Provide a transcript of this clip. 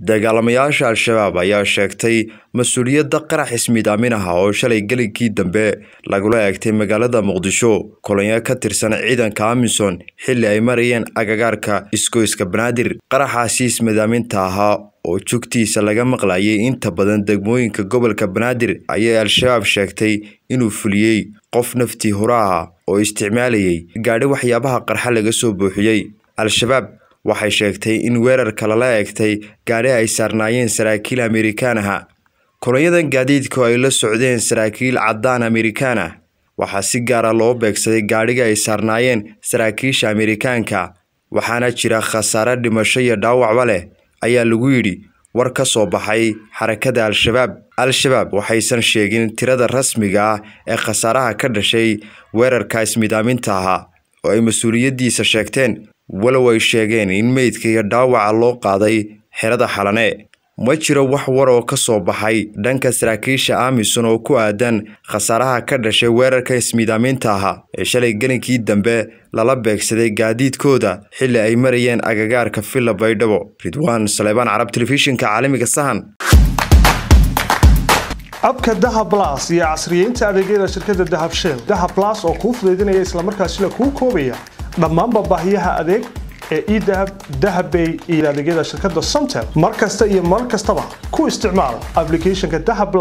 dagaalamayaasha al-shabaab ayaa sheegtay mas-uuliyadda qarax ismiidaamin ah oo shalay gelinkii dambe lagula eegtay magaalada muqdisho kulanyo ka tirsan ciidanka amisom xilli ay marayeen agagaarka isgoyska banaadir qaraxaasi ismiidaaminta ahaa oo jugtiisa laga maqlayay inta badan degmooyinka gobolka banaadir ayay al-shabaab sheegtay inuu fuliyey qof naftii huraaha oo isticmaalayay gaadhi waxyaabaha qarxa laga soo buuxiyey al-shabaab waxay sheegtay in weerarka lala eegtay gaadhi ay saarnaayeen saraakiil amerikaan aha gaadiidka oo ay la socdeen saraakiil caddaan amerikaan ah waxaa si gaara ah loo beegsaday gaadhiga ay saarnaayeen saraakiisha amerikaanka waxaana jira khasaare dhimasho iyo dhaawacba leh ayaa lagu yidhi war ka soo baxay xarakada al-shabaab al-shabaab waxaysan sheegin tirada rasmiga ah ee khasaaraha ka dhashay weerarka ismidaaminta ahaa oo ay mas-uuliyaddiisa sheegteen walow ay sheegeen in meydka iyo dhaawaca loo qaaday xerada xalane ma jiro wax war oo ka soo baxay dhanka saraakiisha aamison oo ku aadan khasaaraha ka dhashay weerarka ismiidaamiinta ahaa ee shalay gelinkii dambe lala beegsaday gaadiidkooda xilli ay marayeen agagaarka villa baydhabo ridwaan saleebaan carab telefishinka caalamiga sahan abka dahab blas iyo casriyeynta adeegyada shirkadda dahabsheel dahab blas oo kuu fudaydinaya islamarkaasina kuu koobaya dhammaan babaahiyaha adeeg ee edahab dahabbay iyo adeegyada shirkadda somtel mar kasta iyo mar kastaba ku isticmaal aplicathonka dahab